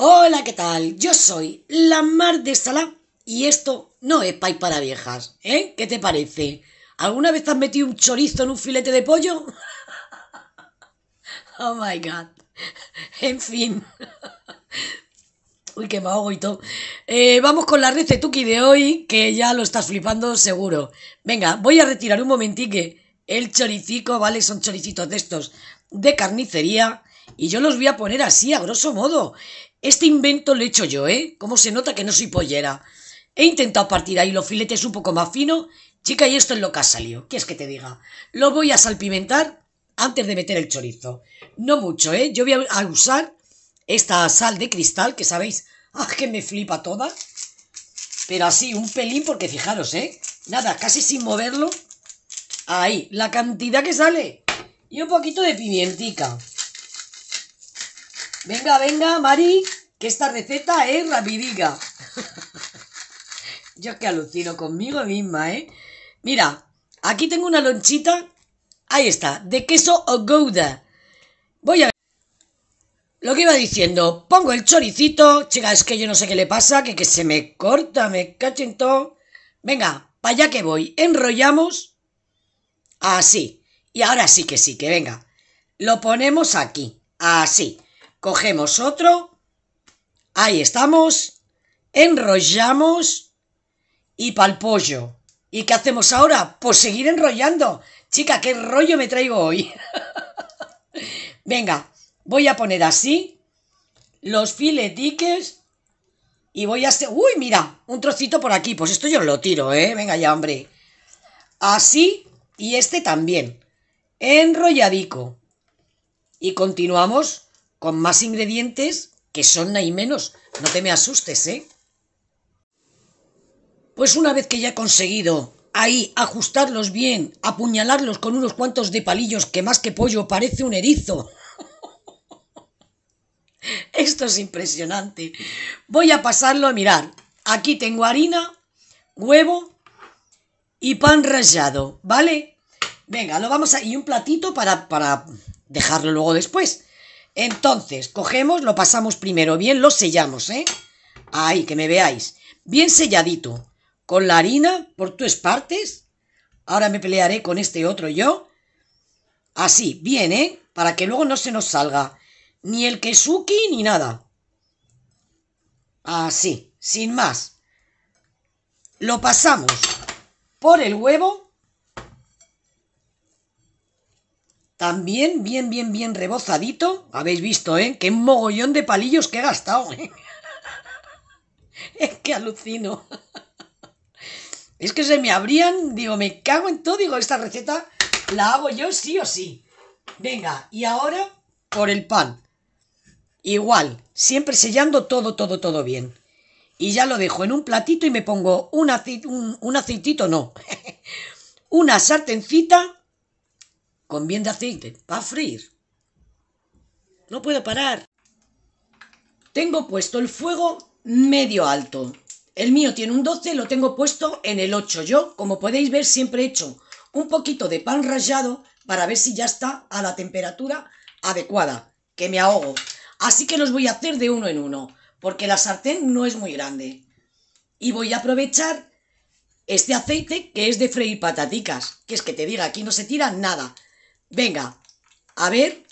Hola, ¿qué tal? Yo soy la Mar de Sala y esto no es pay para viejas, ¿eh? ¿Qué te parece? ¿Alguna vez has metido un chorizo en un filete de pollo? oh my god. En fin. Uy, que me ahogo y todo. Eh, vamos con la recetuki de hoy, que ya lo estás flipando seguro. Venga, voy a retirar un momentique el choricico, ¿vale? Son choricitos de estos de carnicería y yo los voy a poner así, a grosso modo. Este invento lo he hecho yo, ¿eh? Como se nota que no soy pollera. He intentado partir ahí los filetes un poco más fino. Chica, y esto es lo que ha salido. ¿Qué es que te diga? Lo voy a salpimentar antes de meter el chorizo. No mucho, ¿eh? Yo voy a usar esta sal de cristal, que sabéis, ¡ah, que me flipa toda! Pero así, un pelín, porque fijaros, ¿eh? Nada, casi sin moverlo. Ahí, la cantidad que sale. Y un poquito de pimientica. Venga, venga, Mari, que esta receta es rapidiga. Yo es que alucino conmigo misma, ¿eh? Mira, aquí tengo una lonchita, ahí está, de queso o gouda. Voy a ver. Lo que iba diciendo, pongo el choricito, Chicas, es que yo no sé qué le pasa, que, que se me corta, me cachen todo. Venga, para allá que voy, enrollamos, así. Y ahora sí que sí, que venga. Lo ponemos aquí, así cogemos otro, ahí estamos, enrollamos y pal pollo. ¿Y qué hacemos ahora? Pues seguir enrollando. Chica, qué rollo me traigo hoy. Venga, voy a poner así los filetiques y voy a hacer... ¡Uy, mira! Un trocito por aquí. Pues esto yo lo tiro, ¿eh? Venga ya, hombre. Así y este también. Enrolladico. Y continuamos con más ingredientes que son ni menos. No te me asustes, ¿eh? Pues una vez que ya he conseguido ahí ajustarlos bien, apuñalarlos con unos cuantos de palillos que más que pollo parece un erizo. Esto es impresionante. Voy a pasarlo a mirar. Aquí tengo harina, huevo y pan rallado, ¿vale? Venga, lo vamos a... y un platito para dejarlo luego después. Entonces, cogemos, lo pasamos primero, bien lo sellamos, ¿eh? Ahí, que me veáis. Bien selladito, con la harina por tres partes. Ahora me pelearé con este otro yo. Así, bien, ¿eh? Para que luego no se nos salga ni el quesuki ni nada. Así, sin más. Lo pasamos por el huevo También bien, bien, bien rebozadito. Habéis visto, ¿eh? Qué mogollón de palillos que he gastado. ¿eh? Es que alucino. Es que se me abrían, digo, me cago en todo, digo, esta receta la hago yo sí o sí. Venga, y ahora por el pan. Igual, siempre sellando todo, todo, todo bien. Y ya lo dejo en un platito y me pongo un, un aceitito, no, una sartencita con bien de aceite, para freír. No puedo parar. Tengo puesto el fuego medio alto. El mío tiene un 12, lo tengo puesto en el 8. Yo, como podéis ver, siempre he hecho un poquito de pan rallado para ver si ya está a la temperatura adecuada, que me ahogo. Así que los voy a hacer de uno en uno, porque la sartén no es muy grande. Y voy a aprovechar este aceite que es de freír pataticas, que es que te diga, aquí no se tira nada. Venga, a ver.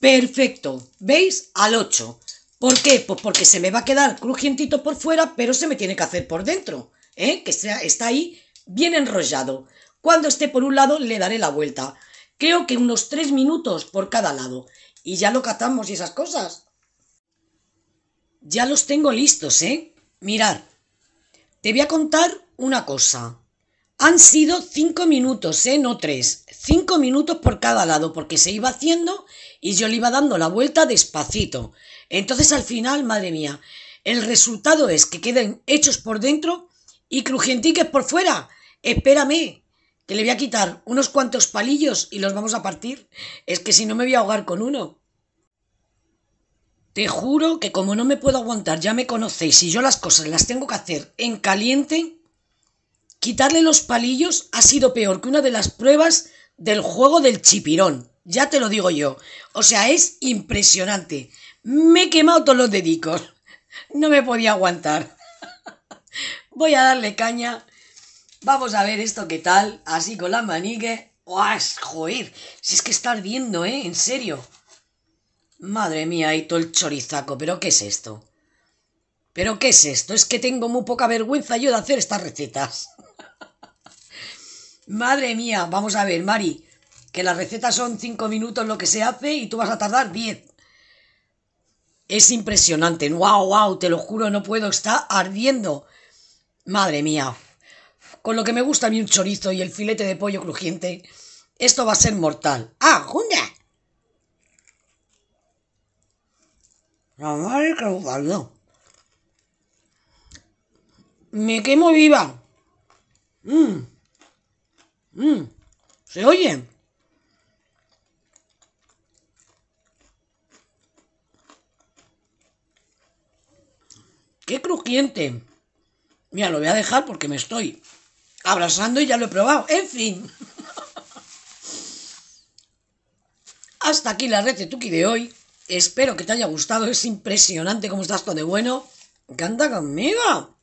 Perfecto. ¿Veis? Al 8. ¿Por qué? Pues porque se me va a quedar crujientito por fuera, pero se me tiene que hacer por dentro. ¿eh? Que está ahí bien enrollado. Cuando esté por un lado, le daré la vuelta. Creo que unos 3 minutos por cada lado. Y ya lo catamos y esas cosas. Ya los tengo listos, ¿eh? Mirad. Te voy a contar una cosa. Han sido cinco minutos, ¿eh? no tres. Cinco minutos por cada lado, porque se iba haciendo y yo le iba dando la vuelta despacito. Entonces al final, madre mía, el resultado es que queden hechos por dentro y crujientiques por fuera. Espérame, que le voy a quitar unos cuantos palillos y los vamos a partir. Es que si no me voy a ahogar con uno. Te juro que como no me puedo aguantar, ya me conocéis, y yo las cosas las tengo que hacer en caliente, Quitarle los palillos ha sido peor que una de las pruebas del juego del chipirón. Ya te lo digo yo. O sea, es impresionante. Me he quemado todos los dedicos. No me podía aguantar. Voy a darle caña. Vamos a ver esto qué tal. Así con la manique. es Joder. Si es que está ardiendo, ¿eh? En serio. Madre mía, y todo el chorizaco. ¿Pero qué es esto? ¿Pero qué es esto? Es que tengo muy poca vergüenza yo de hacer estas recetas. Madre mía, vamos a ver, Mari, que las recetas son 5 minutos lo que se hace y tú vas a tardar 10. Es impresionante, wow, wow, te lo juro, no puedo, está ardiendo. Madre mía, con lo que me gusta a mí un chorizo y el filete de pollo crujiente, esto va a ser mortal. ¡Ah, junta! La madre que Me quemo viva. Mmm. Mm, ¿Se oyen? ¡Qué crujiente! Mira, lo voy a dejar porque me estoy abrazando y ya lo he probado. En fin. Hasta aquí la red de hoy. Espero que te haya gustado. Es impresionante cómo estás todo de bueno. Canta conmigo.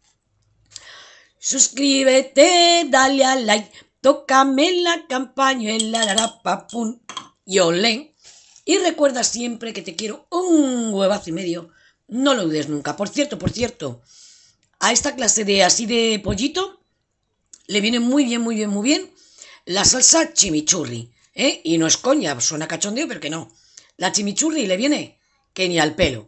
Suscríbete, dale a like Tócame la campañuela, pun y olé. Y recuerda siempre que te quiero un huevazo y medio. No lo dudes nunca. Por cierto, por cierto, a esta clase de así de pollito le viene muy bien, muy bien, muy bien la salsa chimichurri. ¿eh? Y no es coña, suena cachondeo, pero que no. La chimichurri le viene que ni al pelo.